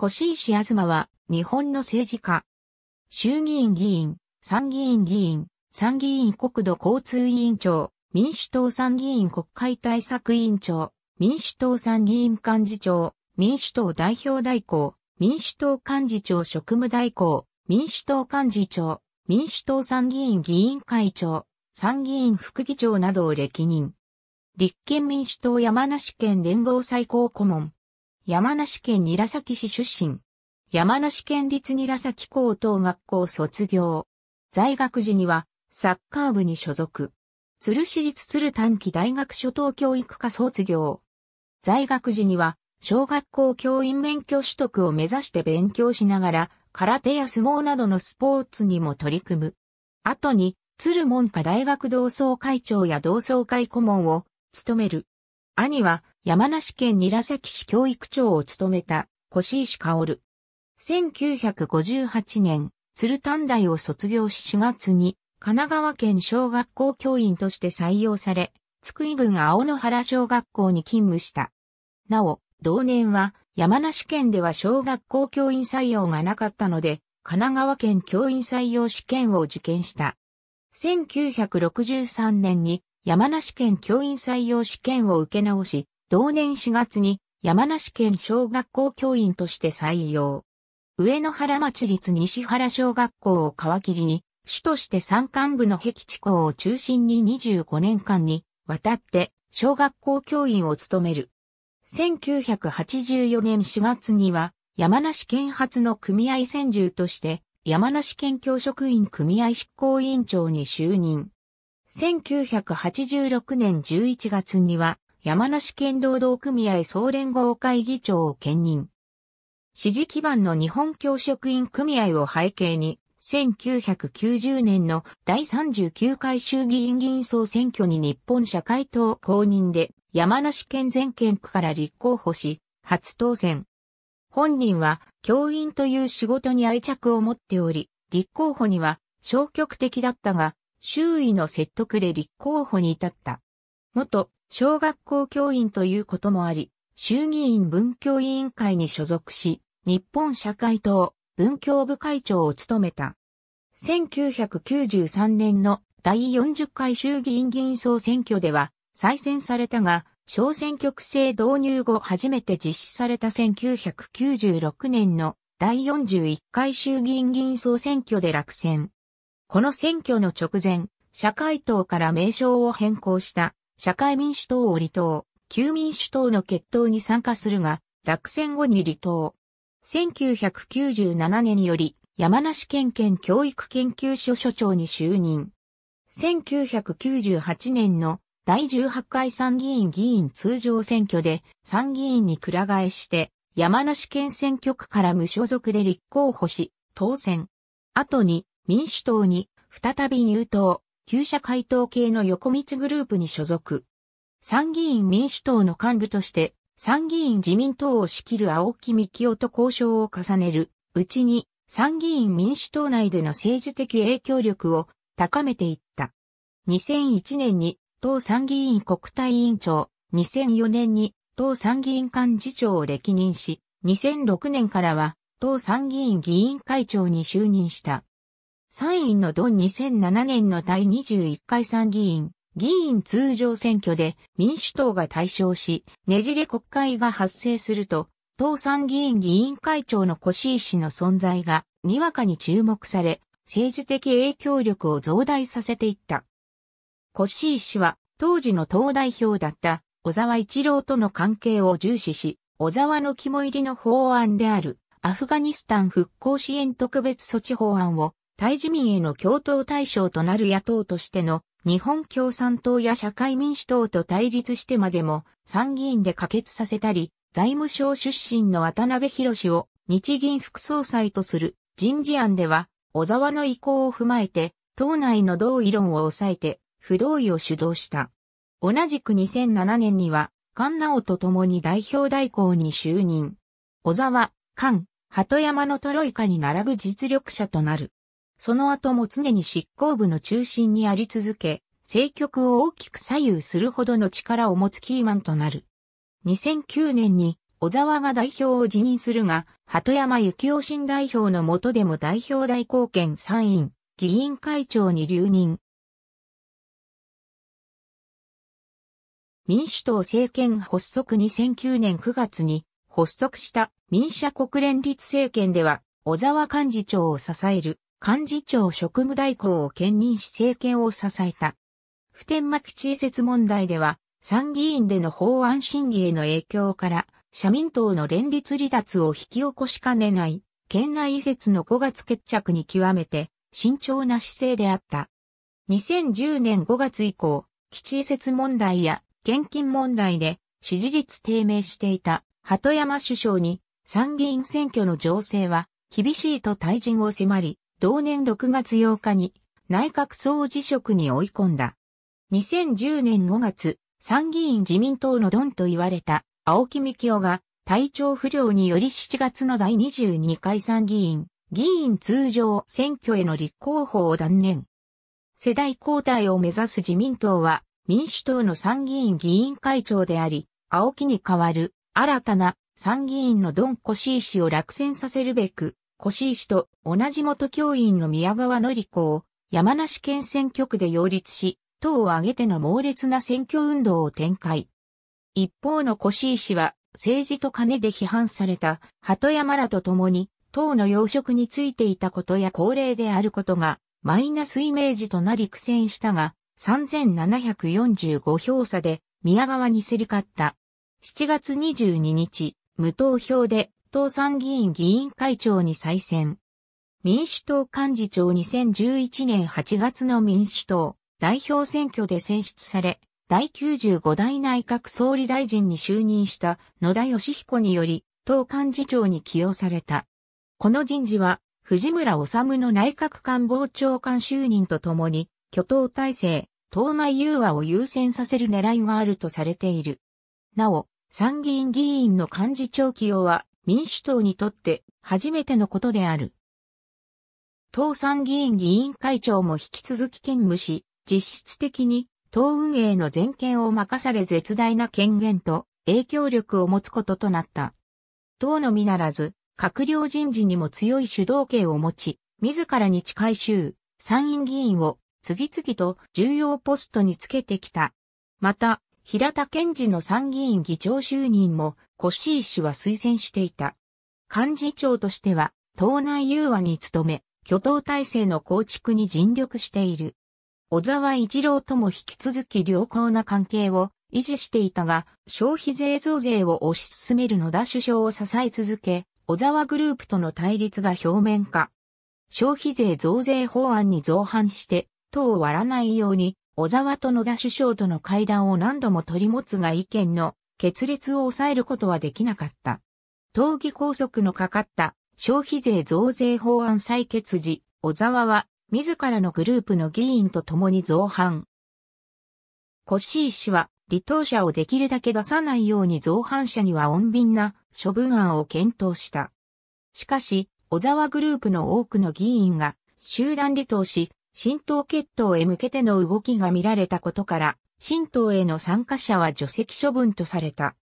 越石東は、日本の政治家。衆議院議員、参議院議員、参議院国土交通委員長、民主党参議院国会対策委員長、民主党参議院幹事長、民主党代表代行、民主党幹事長職務代行、民主党幹事長、民主党参議院議員会長、参議院副議長などを歴任。立憲民主党山梨県連合最高顧問、山梨県韮崎市出身。山梨県立韮崎高等学校卒業。在学時にはサッカー部に所属。鶴市立鶴短期大学初等教育科卒業。在学時には小学校教員免許取得を目指して勉強しながら空手や相撲などのスポーツにも取り組む。後に鶴門下大学同窓会長や同窓会顧問を務める。兄は山梨県韮崎市教育長を務めた越石薫。1958年、鶴短大を卒業し4月に神奈川県小学校教員として採用され、津久井郡青野原小学校に勤務した。なお、同年は山梨県では小学校教員採用がなかったので、神奈川県教員採用試験を受験した。1963年に山梨県教員採用試験を受け直し、同年4月に山梨県小学校教員として採用。上野原町立西原小学校を皮切りに、主として山間部の壁地校を中心に25年間にわたって小学校教員を務める。1984年4月には山梨県発の組合専従として山梨県教職員組合執行委員長に就任。1986年11月には、山梨県道道組合総連合会議長を兼任。支持基盤の日本教職員組合を背景に、1990年の第39回衆議院議員総選挙に日本社会党公認で山梨県全県区から立候補し、初当選。本人は教員という仕事に愛着を持っており、立候補には消極的だったが、周囲の説得で立候補に至った。元小学校教員ということもあり、衆議院文教委員会に所属し、日本社会党文教部会長を務めた。1993年の第40回衆議院議員総選挙では再選されたが、小選挙区制導入後初めて実施された1996年の第41回衆議院議員総選挙で落選。この選挙の直前、社会党から名称を変更した社会民主党を離党、旧民主党の決闘に参加するが、落選後に離党。1997年より山梨県県教育研究所所長に就任。1998年の第18回参議院議員通常選挙で参議院に倉替えして山梨県選挙区から無所属で立候補し当選。後に民主党に再び入党、旧社会党系の横道グループに所属。参議院民主党の幹部として参議院自民党を仕切る青木幹雄と交渉を重ねるうちに参議院民主党内での政治的影響力を高めていった。2001年に党参議院国対委員長、2004年に党参議院幹事長を歴任し、2006年からは党参議院議員会長に就任した。参院のドン2007年の第21回参議院、議員通常選挙で民主党が対象し、ねじれ国会が発生すると、党参議院議員会長の越井氏の存在が、にわかに注目され、政治的影響力を増大させていった。越井氏は、当時の党代表だった小沢一郎との関係を重視し、小沢の肝入りの法案であるアフガニスタン復興支援特別措置法案を大自民への共闘対象となる野党としての日本共産党や社会民主党と対立してまでも参議院で可決させたり、財務省出身の渡辺博士を日銀副総裁とする人事案では、小沢の意向を踏まえて、党内の同意論を抑えて、不同意を主導した。同じく2007年には、菅直と共に代表代行に就任。小沢、菅、鳩山のトロイカに並ぶ実力者となる。その後も常に執行部の中心にあり続け、政局を大きく左右するほどの力を持つキーマンとなる。2009年に小沢が代表を辞任するが、鳩山幸雄新代表の下でも代表代行兼参院、議員会長に留任。民主党政権発足2009年9月に発足した民社国連立政権では小沢幹事長を支える幹事長職務代行を兼任し政権を支えた。普天間基地移設問題では、参議院での法案審議への影響から、社民党の連立離脱を引き起こしかねない、県内移設の5月決着に極めて、慎重な姿勢であった。2010年5月以降、基地移設問題や現金問題で支持率低迷していた鳩山首相に参議院選挙の情勢は厳しいと退陣を迫り、同年6月8日に内閣総辞職に追い込んだ。2010年5月、参議院自民党のドンと言われた青木幹雄が体調不良により7月の第22回参議院議員通常選挙への立候補を断念。世代交代を目指す自民党は民主党の参議院議員会長であり、青木に代わる新たな参議院のドン・コシー氏を落選させるべく越井氏と同じ元教員の宮川典子を山梨県選挙区で擁立し、党を挙げての猛烈な選挙運動を展開。一方の越井氏は政治と金で批判された鳩山らと共に党の要職についていたことや高齢であることがマイナスイメージとなり苦戦したが3745票差で宮川に競り勝った。7月22日、無投票で党参議院議員会長に再選。民主党幹事長2011年8月の民主党代表選挙で選出され、第95代内閣総理大臣に就任した野田義彦により、党幹事長に起用された。この人事は、藤村治の内閣官房長官就任とともに、挙党体制、党内融和を優先させる狙いがあるとされている。なお、参議院議員の幹事長起用は、民主党にとって初めてのことである。党参議院議員会長も引き続き兼務し、実質的に党運営の全権を任され絶大な権限と影響力を持つこととなった。党のみならず、閣僚人事にも強い主導権を持ち、自らに近い州、参院議員を次々と重要ポストにつけてきた。また、平田健二の参議院議長就任もコッシー氏は推薦していた。幹事長としては、党内融和に努め、挙党体制の構築に尽力している。小沢一郎とも引き続き良好な関係を維持していたが、消費税増税を推し進める野田首相を支え続け、小沢グループとの対立が表面化。消費税増税法案に増反して、党を割らないように、小沢と野田首相との会談を何度も取り持つが意見の決裂を抑えることはできなかった。党議拘束のかかった消費税増税法案採決時、小沢は自らのグループの議員と共に造反。コッシー氏は離党者をできるだけ出さないように造反者には穏便な処分案を検討した。しかし、小沢グループの多くの議員が集団離党し、新党決闘へ向けての動きが見られたことから、新党への参加者は除籍処分とされた。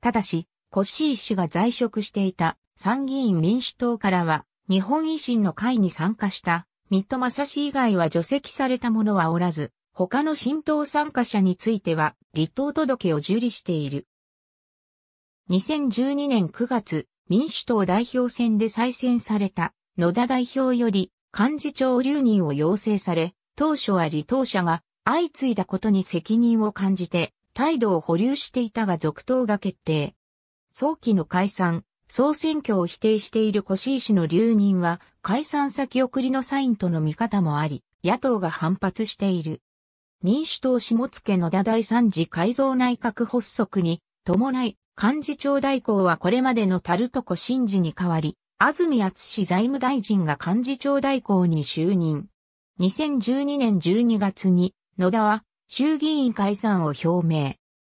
ただし、コッシー氏が在職していた参議院民主党からは、日本維新の会に参加した三戸正氏以外は除籍された者はおらず、他の新党参加者については離党届を受理している。2012年9月、民主党代表選で再選された野田代表より幹事長留任を要請され、当初は離党者が相次いだことに責任を感じて、態度を保留していたが続投が決定。早期の解散、総選挙を否定している越井氏の留任は解散先送りのサインとの見方もあり、野党が反発している。民主党下野の田第三次改造内閣発足に伴い、幹事長代行はこれまでのタルトコ新治に代わり、安住厚氏財務大臣が幹事長代行に就任。2012年12月に野田は衆議院解散を表明。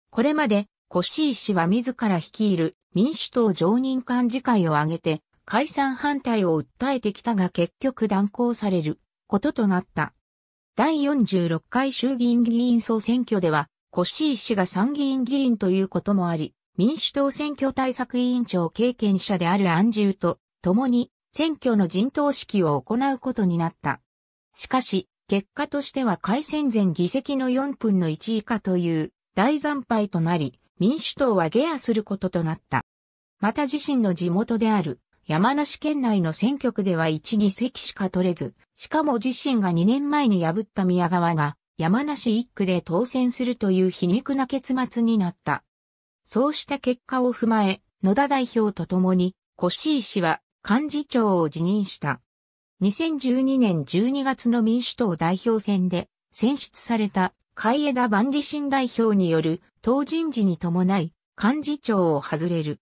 これまで、越井氏は自ら率いる民主党常任幹事会を挙げて解散反対を訴えてきたが結局断行されることとなった。第46回衆議院議員総選挙では、越井氏が参議院議員ということもあり、民主党選挙対策委員長経験者である安住と共に選挙の陣頭指揮を行うことになった。しかし、結果としては改選前議席の4分の1以下という大惨敗となり、民主党は下野することとなった。また自身の地元である山梨県内の選挙区では1議席しか取れず、しかも自身が2年前に破った宮川が山梨1区で当選するという皮肉な結末になった。そうした結果を踏まえ、野田代表と共に、越井氏は幹事長を辞任した。2012年12月の民主党代表選で選出された海江田万里新代表による党人事に伴い幹事長を外れる。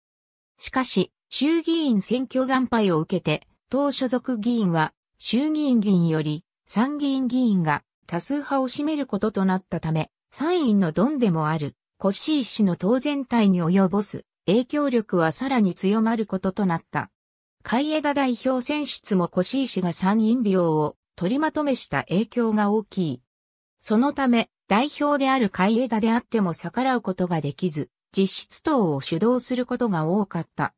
しかし、衆議院選挙惨敗を受けて、党所属議員は衆議院議員より参議院議員が多数派を占めることとなったため、参院のドンでもあるコッシー氏の党全体に及ぼす影響力はさらに強まることとなった。海江田代表選出も越井氏が参院票を取りまとめした影響が大きい。そのため、代表である海江田であっても逆らうことができず、実質党を主導することが多かった。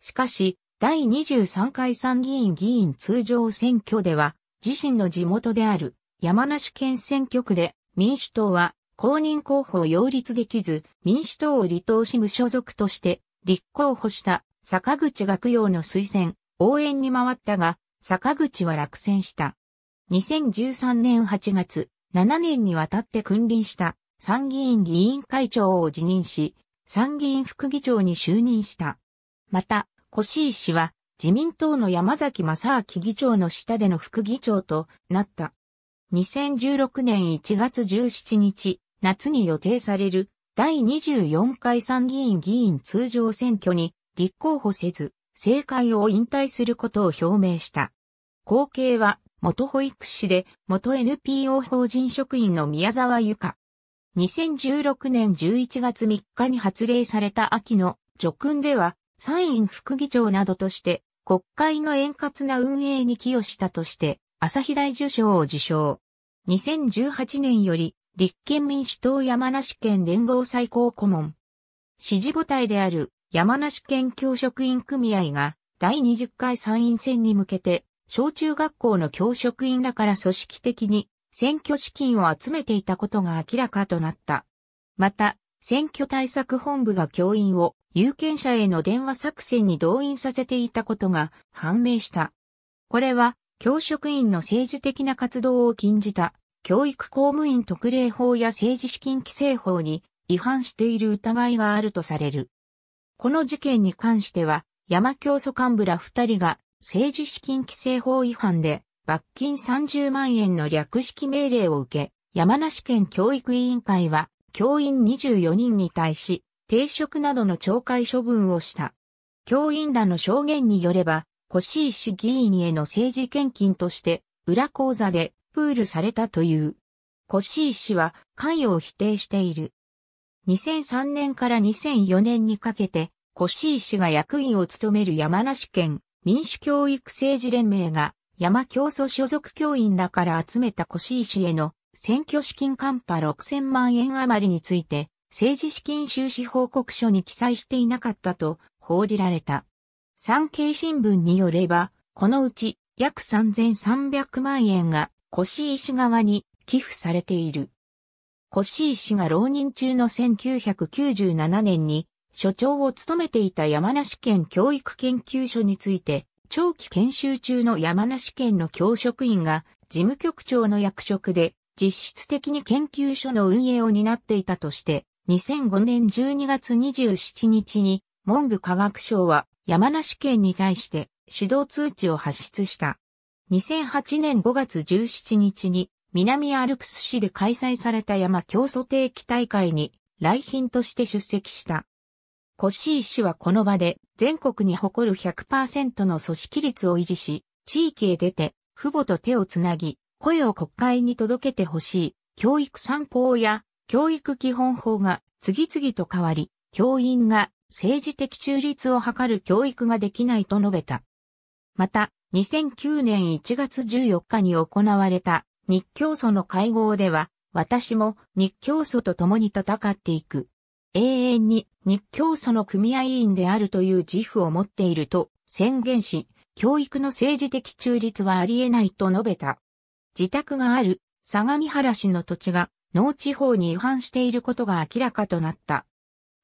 しかし、第23回参議院議員通常選挙では、自身の地元である山梨県選挙区で民主党は公認候補を擁立できず、民主党を離党し無所属として立候補した坂口学用の推薦、応援に回ったが、坂口は落選した。2013年8月、7年にわたって君臨した参議院議員会長を辞任し、参議院副議長に就任した。また、越井氏は自民党の山崎正明議長の下での副議長となった。2016年1月17日、夏に予定される第24回参議院議員通常選挙に立候補せず、政界を引退することを表明した。後継は、元保育士で、元 NPO 法人職員の宮沢由香。2016年11月3日に発令された秋の叙勲では、参院副議長などとして、国会の円滑な運営に寄与したとして、朝日大受賞を受賞。2018年より、立憲民主党山梨県連合最高顧問。支持母体である山梨県教職員組合が第20回参院選に向けて、小中学校の教職員らから組織的に選挙資金を集めていたことが明らかとなった。また、選挙対策本部が教員を有権者への電話作戦に動員させていたことが判明した。これは、教職員の政治的な活動を禁じた教育公務員特例法や政治資金規正法に違反している疑いがあるとされる。この事件に関しては、山教祖幹部ら二人が政治資金規正法違反で罰金30万円の略式命令を受け、山梨県教育委員会は教員24人に対し停職などの懲戒処分をした。教員らの証言によれば、越石市議員への政治献金として裏口座でプールされたという。越石氏は関与を否定している。2003年から2004年にかけて、越井氏が役員を務める山梨県民主教育政治連盟が山教祖所属教員らから集めた越井氏への選挙資金カンパ6000万円余りについて政治資金収支報告書に記載していなかったと報じられた。産経新聞によれば、このうち約3300万円が越井氏側に寄付されている。コッシー氏が浪人中の1997年に所長を務めていた山梨県教育研究所について、長期研修中の山梨県の教職員が事務局長の役職で実質的に研究所の運営を担っていたとして、2005年12月27日に文部科学省は山梨県に対して指導通知を発出した。2008年5月17日に南アルプス市で開催された山競争定期大会に来賓として出席した。コッシー氏はこの場で全国に誇る100%の組織率を維持し、地域へ出て父母と手をつなぎ、声を国会に届けてほしい、教育三法や教育基本法が次々と変わり、教員が政治的中立を図る教育ができないと述べた。また、2009年1月14日に行われた日教祖の会合では、私も日教祖と共に戦っていく。永遠に日教祖の組合員であるという自負を持っていると宣言し、教育の政治的中立はあり得ないと述べた。自宅がある相模原市の土地が農地法に違反していることが明らかとなった。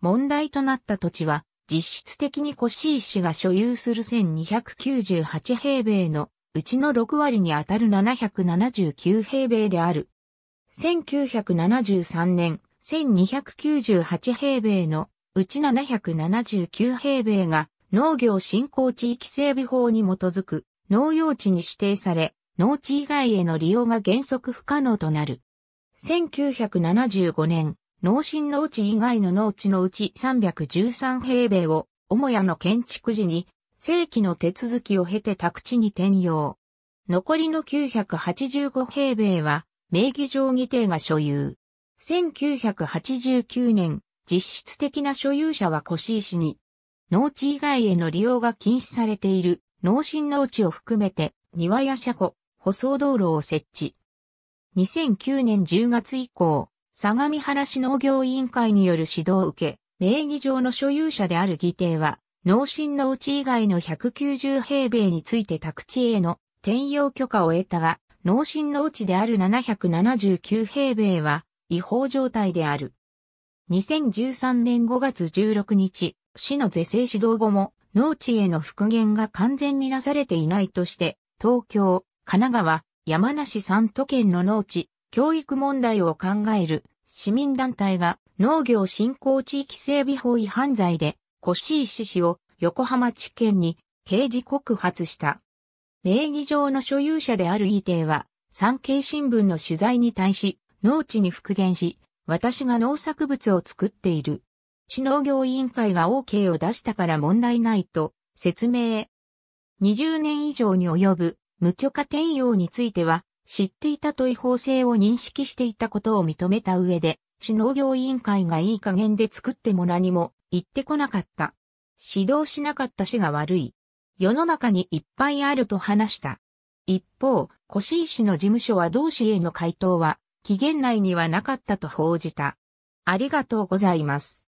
問題となった土地は実質的に越石が所有する1298平米のうちの6割に当たる779平米である。1973年、1298平米のうち779平米が農業振興地域整備法に基づく農用地に指定され、農地以外への利用が原則不可能となる。1975年、農親農地以外の農地のうち313平米を母屋の建築時に正規の手続きを経て宅地に転用。残りの985平米は、名義上議定が所有。1989年、実質的な所有者は越石に、農地以外への利用が禁止されている農心農地を含めて庭や車庫、舗装道路を設置。2009年10月以降、相模原市農業委員会による指導を受け、名義上の所有者である議定は農心のうち以外の190平米について宅地への転用許可を得たが、農心のうちである779平米は違法状態である。2013年5月16日、市の是正指導後も農地への復元が完全になされていないとして、東京、神奈川、山梨3都県の農地、教育問題を考える市民団体が農業振興地域整備法違反罪で越石氏を横浜地検に刑事告発した。名義上の所有者である E 邸は、産経新聞の取材に対し、農地に復元し、私が農作物を作っている。地農業委員会が OK を出したから問題ないと説明。20年以上に及ぶ無許可転用については、知っていたと違法性を認識していたことを認めた上で、市農業委員会がいい加減で作っても何も行ってこなかった。指導しなかった死が悪い。世の中にいっぱいあると話した。一方、越井氏の事務所は同氏への回答は、期限内にはなかったと報じた。ありがとうございます。